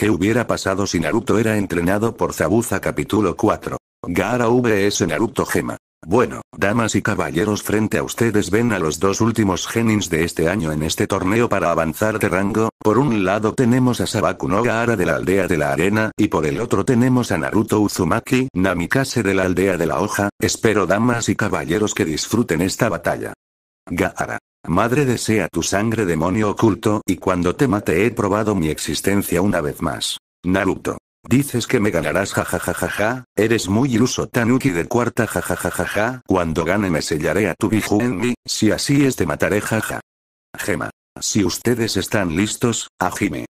¿Qué hubiera pasado si Naruto era entrenado por Zabuza capítulo 4? Gaara vs Naruto Gema. Bueno, damas y caballeros frente a ustedes ven a los dos últimos genins de este año en este torneo para avanzar de rango, por un lado tenemos a Sabaku no Gaara de la aldea de la arena, y por el otro tenemos a Naruto Uzumaki, Namikase de la aldea de la hoja, espero damas y caballeros que disfruten esta batalla. Gaara. Madre desea tu sangre demonio oculto, y cuando te mate he probado mi existencia una vez más. Naruto. Dices que me ganarás jajajajaja, eres muy iluso Tanuki de cuarta jajajajaja, cuando gane me sellaré a tu biju en mi, si así es te mataré jaja. Gema. Si ustedes están listos, ajime.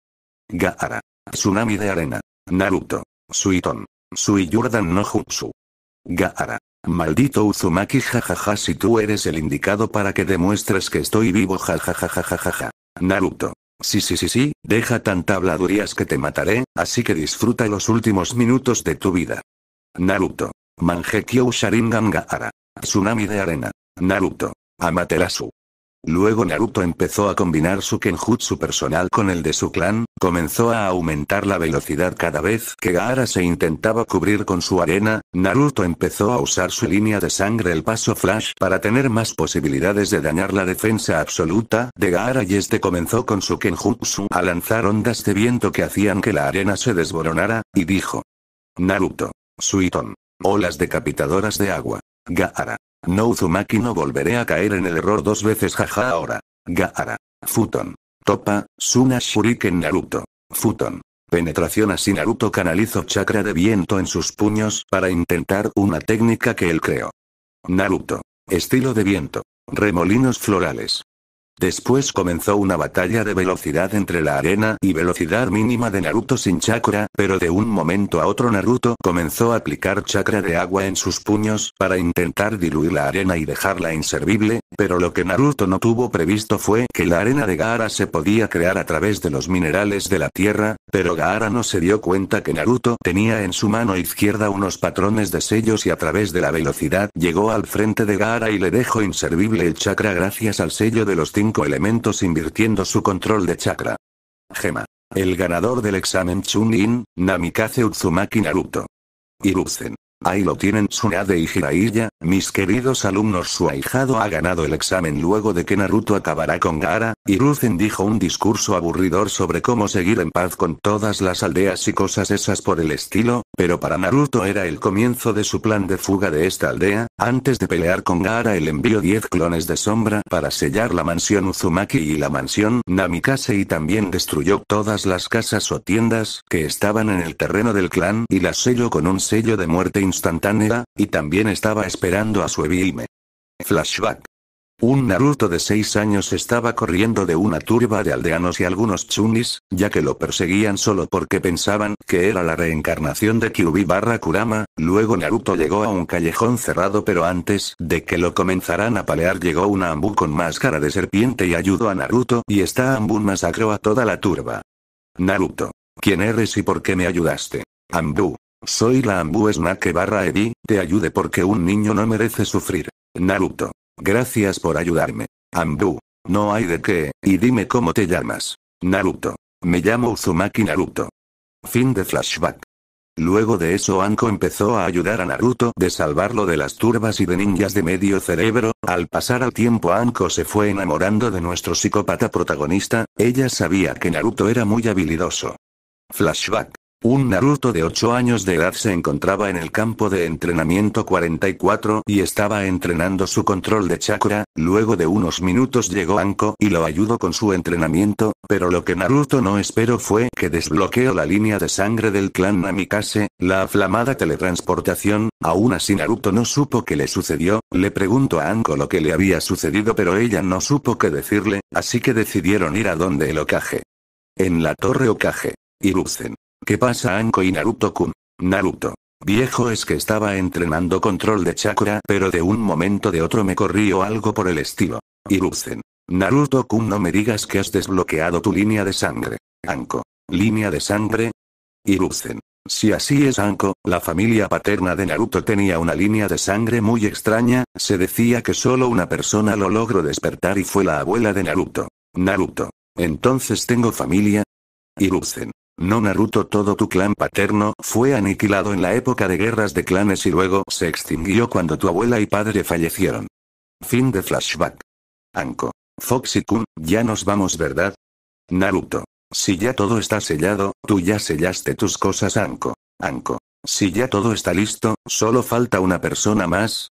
Gaara. Tsunami de arena. Naruto. Suiton. Suiyuradan no Jutsu. Gaara. Maldito Uzumaki jajaja si tú eres el indicado para que demuestres que estoy vivo jajajajajaja. Naruto. Sí sí sí sí, deja tanta habladurías que te mataré, así que disfruta los últimos minutos de tu vida. Naruto. Mangekyou Sharingan Gaara. Tsunami de arena. Naruto. Amaterasu. Luego Naruto empezó a combinar su kenjutsu personal con el de su clan, comenzó a aumentar la velocidad cada vez que Gaara se intentaba cubrir con su arena, Naruto empezó a usar su línea de sangre el paso flash para tener más posibilidades de dañar la defensa absoluta de Gaara y este comenzó con su kenjutsu a lanzar ondas de viento que hacían que la arena se desboronara, y dijo. Naruto. Suiton. Olas decapitadoras de agua. Gaara. No Uzumaki no volveré a caer en el error dos veces jaja ahora. Gaara. Futon. Topa, Suna Shuriken Naruto. Futon. Penetración así Naruto canalizo chakra de viento en sus puños para intentar una técnica que él creó. Naruto. Estilo de viento. Remolinos florales. Después comenzó una batalla de velocidad entre la arena y velocidad mínima de Naruto sin chakra, pero de un momento a otro Naruto comenzó a aplicar chakra de agua en sus puños para intentar diluir la arena y dejarla inservible, pero lo que Naruto no tuvo previsto fue que la arena de Gaara se podía crear a través de los minerales de la tierra, pero Gaara no se dio cuenta que Naruto tenía en su mano izquierda unos patrones de sellos y a través de la velocidad llegó al frente de Gaara y le dejó inservible el chakra gracias al sello de los cinco elementos invirtiendo su control de chakra. Gema. El ganador del examen Chunin, Namikaze Uzumaki Naruto. Iruzen. Ahí lo tienen Tsunade y Jiraiya, mis queridos alumnos su ahijado ha ganado el examen luego de que Naruto acabará con Gaara, y Ruzen dijo un discurso aburridor sobre cómo seguir en paz con todas las aldeas y cosas esas por el estilo, pero para Naruto era el comienzo de su plan de fuga de esta aldea, antes de pelear con Gaara él envió 10 clones de sombra para sellar la mansión Uzumaki y la mansión Namikaze y también destruyó todas las casas o tiendas que estaban en el terreno del clan y las selló con un sello de muerte instantánea, y también estaba esperando a su me. Flashback. Un Naruto de 6 años estaba corriendo de una turba de aldeanos y algunos chunis, ya que lo perseguían solo porque pensaban que era la reencarnación de Kyubi barra Kurama, luego Naruto llegó a un callejón cerrado pero antes de que lo comenzaran a palear llegó una Ambu con máscara de serpiente y ayudó a Naruto y esta Ambu masacró a toda la turba. Naruto. ¿Quién eres y por qué me ayudaste? Ambu. Soy la Ambu Snake barra Edi, te ayude porque un niño no merece sufrir. Naruto. Gracias por ayudarme. Ambu. No hay de qué, y dime cómo te llamas. Naruto. Me llamo Uzumaki Naruto. Fin de flashback. Luego de eso Anko empezó a ayudar a Naruto de salvarlo de las turbas y de ninjas de medio cerebro, al pasar al tiempo Anko se fue enamorando de nuestro psicópata protagonista, ella sabía que Naruto era muy habilidoso. Flashback. Un Naruto de 8 años de edad se encontraba en el campo de entrenamiento 44 y estaba entrenando su control de chakra, luego de unos minutos llegó Anko y lo ayudó con su entrenamiento, pero lo que Naruto no esperó fue que desbloqueó la línea de sangre del clan Namikaze, la aflamada teletransportación, aún así Naruto no supo qué le sucedió, le preguntó a Anko lo que le había sucedido pero ella no supo qué decirle, así que decidieron ir a donde el Okage. En la torre Okage. Iruzen. ¿Qué pasa Anko y Naruto-kun? Naruto. Viejo es que estaba entrenando control de chakra pero de un momento de otro me corrió algo por el estilo. Iruzen. Naruto-kun no me digas que has desbloqueado tu línea de sangre. Anko. ¿Línea de sangre? Iruzen. Si así es Anko, la familia paterna de Naruto tenía una línea de sangre muy extraña, se decía que solo una persona lo logró despertar y fue la abuela de Naruto. Naruto. Entonces tengo familia. Iruzen. No Naruto todo tu clan paterno fue aniquilado en la época de guerras de clanes y luego se extinguió cuando tu abuela y padre fallecieron. Fin de flashback. Anko. Foxy-kun, ya nos vamos ¿verdad? Naruto. Si ya todo está sellado, tú ya sellaste tus cosas Anko. Anko. Si ya todo está listo, solo falta una persona más.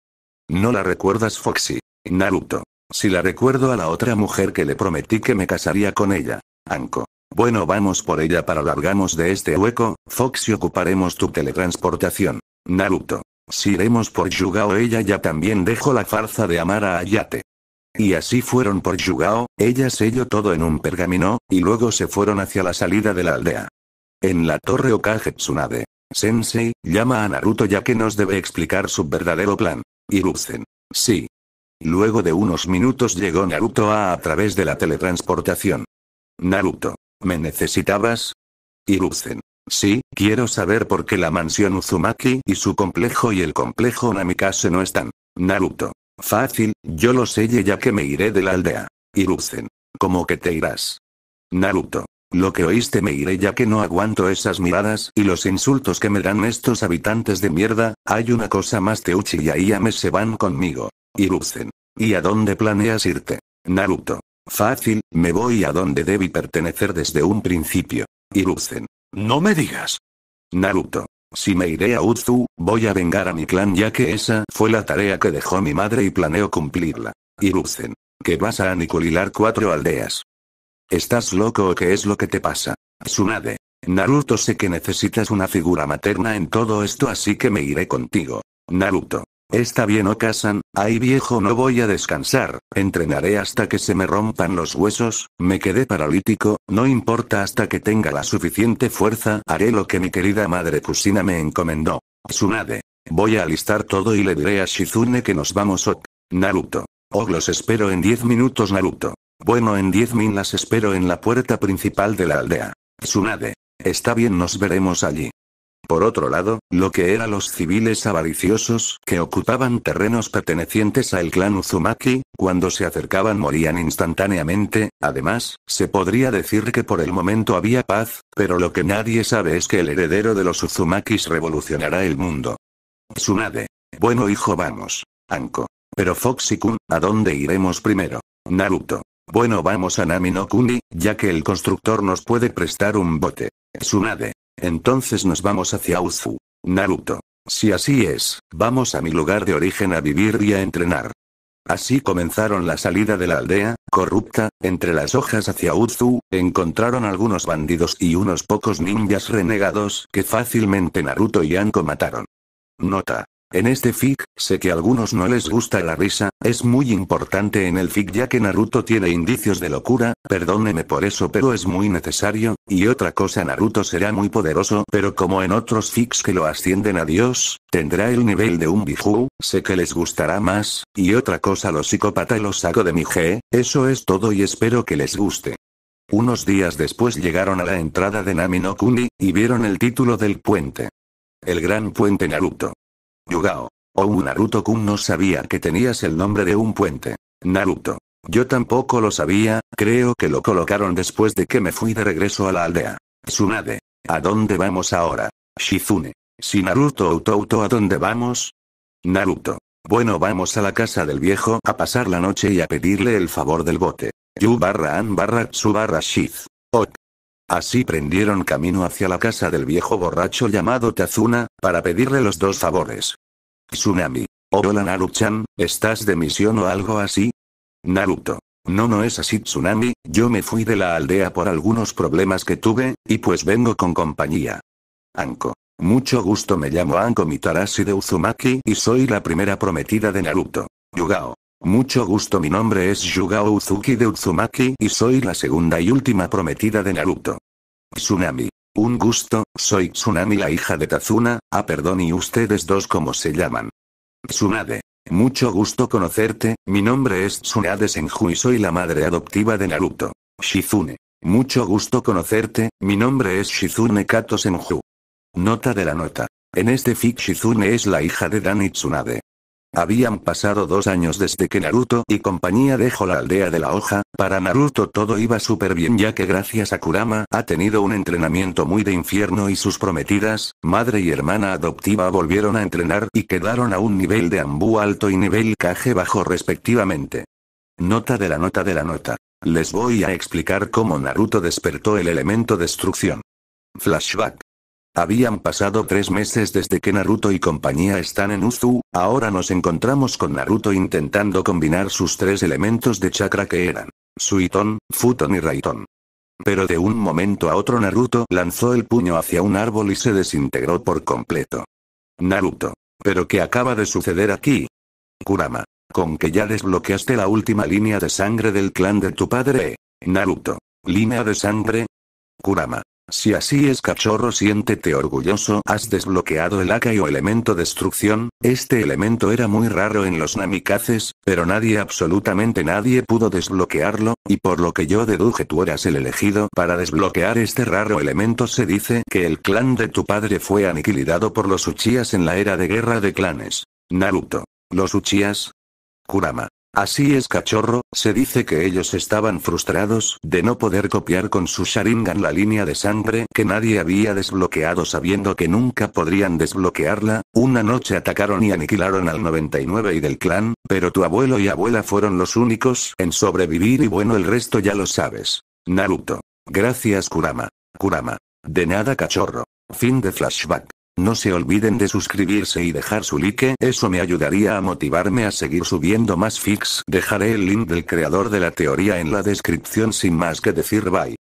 No la recuerdas Foxy. Naruto. Si la recuerdo a la otra mujer que le prometí que me casaría con ella. Anko. Bueno, vamos por ella para largamos de este hueco, Fox y ocuparemos tu teletransportación. Naruto. Si iremos por Yugao ella ya también dejó la farsa de amar a Ayate. Y así fueron por Yugao, ella selló todo en un pergamino, y luego se fueron hacia la salida de la aldea. En la torre Okage Tsunade. Sensei, llama a Naruto ya que nos debe explicar su verdadero plan. Iruzen. Sí. Luego de unos minutos llegó Naruto a a través de la teletransportación. Naruto. ¿Me necesitabas? Iruzen. Sí, quiero saber por qué la mansión Uzumaki y su complejo y el complejo Namikase no están. Naruto. Fácil, yo lo sé ya que me iré de la aldea. Iruzen. ¿Cómo que te irás? Naruto. Lo que oíste me iré ya que no aguanto esas miradas y los insultos que me dan estos habitantes de mierda, hay una cosa más Teuchi y me se van conmigo. Iruzen. ¿Y a dónde planeas irte? Naruto. Fácil, me voy a donde debí pertenecer desde un principio. Iruzen. No me digas. Naruto. Si me iré a Uzu, voy a vengar a mi clan ya que esa fue la tarea que dejó mi madre y planeo cumplirla. Irucen, Que vas a aniquilar cuatro aldeas. ¿Estás loco o qué es lo que te pasa? Tsunade. Naruto sé que necesitas una figura materna en todo esto así que me iré contigo. Naruto. Está bien Ocasan, ay viejo no voy a descansar, entrenaré hasta que se me rompan los huesos, me quedé paralítico, no importa hasta que tenga la suficiente fuerza, haré lo que mi querida madre Kusina me encomendó. Tsunade. Voy a alistar todo y le diré a Shizune que nos vamos ok. Naruto. Oh los espero en 10 minutos Naruto. Bueno en 10 min las espero en la puerta principal de la aldea. Tsunade. Está bien nos veremos allí. Por otro lado, lo que eran los civiles avariciosos, que ocupaban terrenos pertenecientes al clan Uzumaki, cuando se acercaban morían instantáneamente, además, se podría decir que por el momento había paz, pero lo que nadie sabe es que el heredero de los Uzumakis revolucionará el mundo. Tsunade. Bueno hijo vamos. Anko. Pero Foxy-kun, ¿a dónde iremos primero? Naruto. Bueno vamos a Nami no ya que el constructor nos puede prestar un bote. Tsunade. Entonces nos vamos hacia Uzu. Naruto. Si así es, vamos a mi lugar de origen a vivir y a entrenar. Así comenzaron la salida de la aldea, corrupta, entre las hojas hacia Uzu, encontraron algunos bandidos y unos pocos ninjas renegados que fácilmente Naruto y Anko mataron. Nota. En este fic, sé que a algunos no les gusta la risa, es muy importante en el fic ya que Naruto tiene indicios de locura, perdóneme por eso pero es muy necesario, y otra cosa Naruto será muy poderoso pero como en otros fics que lo ascienden a Dios, tendrá el nivel de un Biju, sé que les gustará más, y otra cosa los psicópata los saco de mi G, eso es todo y espero que les guste. Unos días después llegaron a la entrada de Nami no Kuni, y vieron el título del puente. El gran puente Naruto. Yugao. Oh, Naruto-kun no sabía que tenías el nombre de un puente. Naruto. Yo tampoco lo sabía, creo que lo colocaron después de que me fui de regreso a la aldea. Tsunade. ¿A dónde vamos ahora? Shizune. Si Naruto o ¿a dónde vamos? Naruto. Bueno, vamos a la casa del viejo a pasar la noche y a pedirle el favor del bote. Yu barra an barra tsu barra shiz. Ok. Así prendieron camino hacia la casa del viejo borracho llamado Tazuna, para pedirle los dos favores. Tsunami. Oh, hola Naruto-chan, ¿estás de misión o algo así? Naruto. No, no es así Tsunami, yo me fui de la aldea por algunos problemas que tuve, y pues vengo con compañía. Anko. Mucho gusto me llamo Anko Mitarashi de Uzumaki y soy la primera prometida de Naruto. Yugao. Mucho gusto mi nombre es Yugao Uzuki de Uzumaki y soy la segunda y última prometida de Naruto. Tsunami. Un gusto, soy Tsunami la hija de Tazuna. ah perdón y ustedes dos como se llaman. Tsunade. Mucho gusto conocerte, mi nombre es Tsunade Senju y soy la madre adoptiva de Naruto. Shizune. Mucho gusto conocerte, mi nombre es Shizune Kato Senju. Nota de la nota. En este fic Shizune es la hija de Dani Tsunade. Habían pasado dos años desde que Naruto y compañía dejó la aldea de la hoja, para Naruto todo iba súper bien ya que gracias a Kurama ha tenido un entrenamiento muy de infierno y sus prometidas, madre y hermana adoptiva volvieron a entrenar y quedaron a un nivel de ambú alto y nivel Kage bajo respectivamente. Nota de la nota de la nota. Les voy a explicar cómo Naruto despertó el elemento destrucción. Flashback. Habían pasado tres meses desde que Naruto y compañía están en Uzu, ahora nos encontramos con Naruto intentando combinar sus tres elementos de chakra que eran Suiton, Futon y Raiton. Pero de un momento a otro Naruto lanzó el puño hacia un árbol y se desintegró por completo. Naruto. ¿Pero qué acaba de suceder aquí? Kurama. Con que ya desbloqueaste la última línea de sangre del clan de tu padre. Naruto. Línea de sangre. Kurama. Si así es cachorro siéntete orgulloso has desbloqueado el AK o elemento destrucción, este elemento era muy raro en los namikaces, pero nadie absolutamente nadie pudo desbloquearlo, y por lo que yo deduje tú eras el elegido para desbloquear este raro elemento se dice que el clan de tu padre fue aniquilado por los uchías en la era de guerra de clanes. Naruto. Los uchías Kurama. Así es cachorro, se dice que ellos estaban frustrados de no poder copiar con su Sharingan la línea de sangre que nadie había desbloqueado sabiendo que nunca podrían desbloquearla, una noche atacaron y aniquilaron al 99 y del clan, pero tu abuelo y abuela fueron los únicos en sobrevivir y bueno el resto ya lo sabes. Naruto. Gracias Kurama. Kurama. De nada cachorro. Fin de flashback. No se olviden de suscribirse y dejar su like, eso me ayudaría a motivarme a seguir subiendo más fix. Dejaré el link del creador de la teoría en la descripción sin más que decir bye.